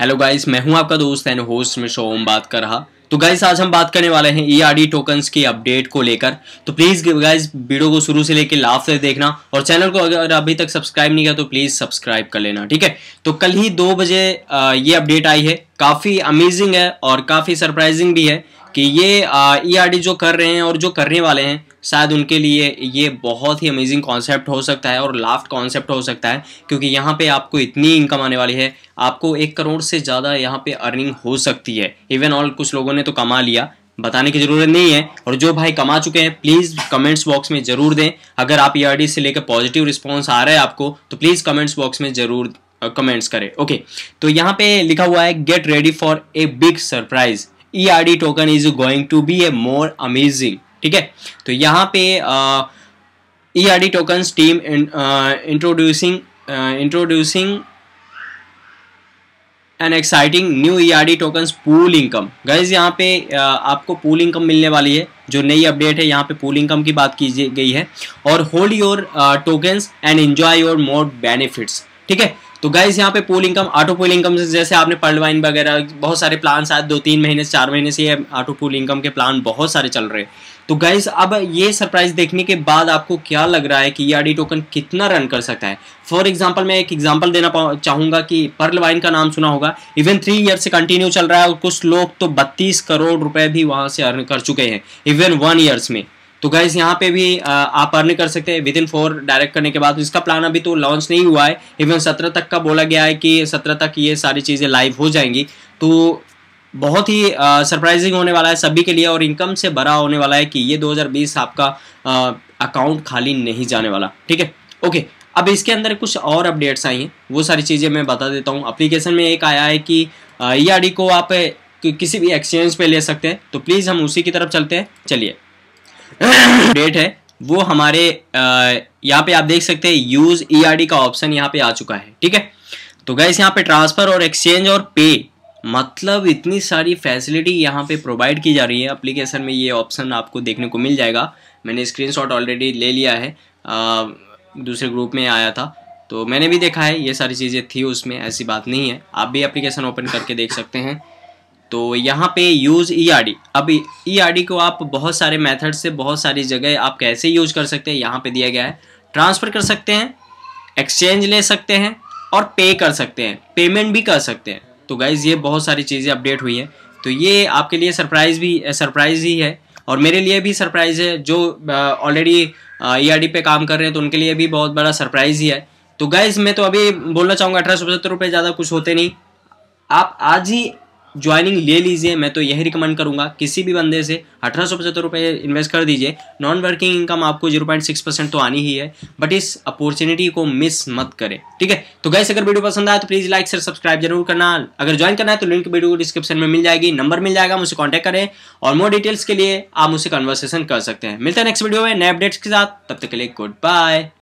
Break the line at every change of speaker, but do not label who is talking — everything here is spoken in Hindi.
हेलो गाइस मैं हूं आपका दोस्त एंड होस्ट में शोम बात कर रहा तो गाइस आज हम बात करने वाले हैं ई आर डी टोकन्स की अपडेट को लेकर तो प्लीज़ गाइस वीडियो को शुरू से लेकर लास्ट तक देखना और चैनल को अगर अभी तक सब्सक्राइब नहीं किया तो प्लीज़ सब्सक्राइब कर लेना ठीक है तो कल ही दो बजे ये अपडेट आई है काफ़ी अमेजिंग है और काफ़ी सरप्राइजिंग भी है कि ये ई आर डी जो कर रहे हैं और जो करने वाले हैं शायद उनके लिए ये बहुत ही अमेजिंग कॉन्सेप्ट हो सकता है और लाफ्ट कॉन्सेप्ट हो सकता है क्योंकि यहाँ पे आपको इतनी इनकम आने वाली है आपको एक करोड़ से ज़्यादा यहाँ पे अर्निंग हो सकती है इवन ऑल कुछ लोगों ने तो कमा लिया बताने की ज़रूरत नहीं है और जो भाई कमा चुके हैं प्लीज़ कमेंट्स बॉक्स में ज़रूर दें अगर आप ई e से लेकर पॉजिटिव रिस्पॉन्स आ रहा है आपको तो प्लीज़ कमेंट्स बॉक्स में ज़रूर कमेंट्स करें ओके तो यहाँ पे लिखा हुआ है get ready for a big surprise E R D token is going to be a more amazing ठीक है तो यहाँ पे E R D token team introducing introducing an exciting new E R D token pool income guys यहाँ पे uh, आपको पूल इनकम मिलने वाली है जो नई अपडेट है यहाँ पे पूल इनकम की बात की गई है और hold your tokens and enjoy your more benefits ठीक है तो गाइज यहाँ पे pool income auto pool income से जैसे आपने पर्लवाइन वगैरह बहुत सारे प्लान आए दो तीन महीने से चार महीने से ये ऑटो पोल इनकम के प्लान बहुत सारे चल रहे हैं तो गाइज अब ये सरप्राइज देखने के बाद आपको क्या लग रहा है कि ये आडी टोकन कितना रन कर सकता है फॉर एग्जाम्पल मैं एक एग्जाम्पल देना चाहूंगा कि पर्ल वाइन का नाम सुना होगा इवन थ्री ईयर से कंटिन्यू चल रहा है और कुछ लोग तो बत्तीस करोड़ रुपए भी वहां से अर्न कर चुके हैं इवन वन ईयर्स में तो गाइज यहाँ पे भी आप अर्न कर सकते हैं विद इन फोर डायरेक्ट करने के बाद इसका प्लान अभी तो लॉन्च नहीं हुआ है इवन सत्रह तक का बोला गया है कि सत्रह तक ये सारी चीज़ें लाइव हो जाएंगी तो बहुत ही सरप्राइजिंग होने वाला है सभी के लिए और इनकम से भरा होने वाला है कि ये 2020 आपका अकाउंट खाली नहीं जाने वाला ठीक है ओके अब इसके अंदर कुछ और अपडेट्स आई हैं वो सारी चीज़ें मैं बता देता हूँ अप्लीकेशन में एक आया है कि ई e को आप कि किसी भी एक्सचेंज पे ले सकते हैं तो प्लीज़ हम उसी की तरफ चलते हैं चलिए डेट है वो हमारे यहाँ पे आप देख सकते हैं यूज ई e का ऑप्शन यहाँ पे आ चुका है ठीक है तो गैस यहाँ पे ट्रांसफर और एक्सचेंज और पे मतलब इतनी सारी फैसिलिटी यहाँ पे प्रोवाइड की जा रही है एप्लीकेशन में ये ऑप्शन आपको देखने को मिल जाएगा मैंने स्क्रीनशॉट ऑलरेडी ले लिया है आ, दूसरे ग्रुप में आया था तो मैंने भी देखा है ये सारी चीज़ें थी उसमें ऐसी बात नहीं है आप भी एप्लीकेशन ओपन करके देख सकते हैं तो यहाँ पे यूज़ ई आर डी अब ई आर डी को आप बहुत सारे मेथड से बहुत सारी जगह आप कैसे यूज कर सकते हैं यहाँ पे दिया गया है ट्रांसफ़र कर सकते हैं एक्सचेंज ले सकते हैं और पे कर सकते हैं पेमेंट भी कर सकते हैं तो गाइज़ ये बहुत सारी चीज़ें अपडेट हुई हैं तो ये आपके लिए सरप्राइज़ भी सरप्राइज़ ही है और मेरे लिए भी सरप्राइज़ है जो ऑलरेडी ई आर डी पे काम कर रहे हैं तो उनके लिए भी बहुत बड़ा सरप्राइज़ ही है तो गाइज़ मैं तो अभी बोलना चाहूँगा अठारह सौ पचहत्तर रुपये ज़्यादा कुछ होते नहीं आप आज ही ज्वाइनिंग ले लीजिए मैं तो यही रिकमेंड करूंगा किसी भी बंदे से अठारह सौ पचहत्तर रुपये इन्वेस्ट कर दीजिए नॉन वर्किंग इनकम आपको जीरो पॉइंट सिक्स परसेंट तो आनी ही है बट इस अपॉर्चुनिटी को मिस मत करें ठीक है तो गैस अगर वीडियो पसंद आया तो प्लीज़ लाइक से सब्सक्राइब जरूर करना अगर ज्वाइन करना है तो लिंक वीडियो को डिस्क्रिप्शन में मिल जाएगी नंबर मिल जाएगा मुझसे कॉन्टैक्ट करें और मोर डिटेल्स के लिए आप मुझसे कन्वर्सेशन कर सकते हैं मिलते हैं नेक्स्ट वीडियो में नए अपडेट्स के साथ तब तक के लिए गुड बाय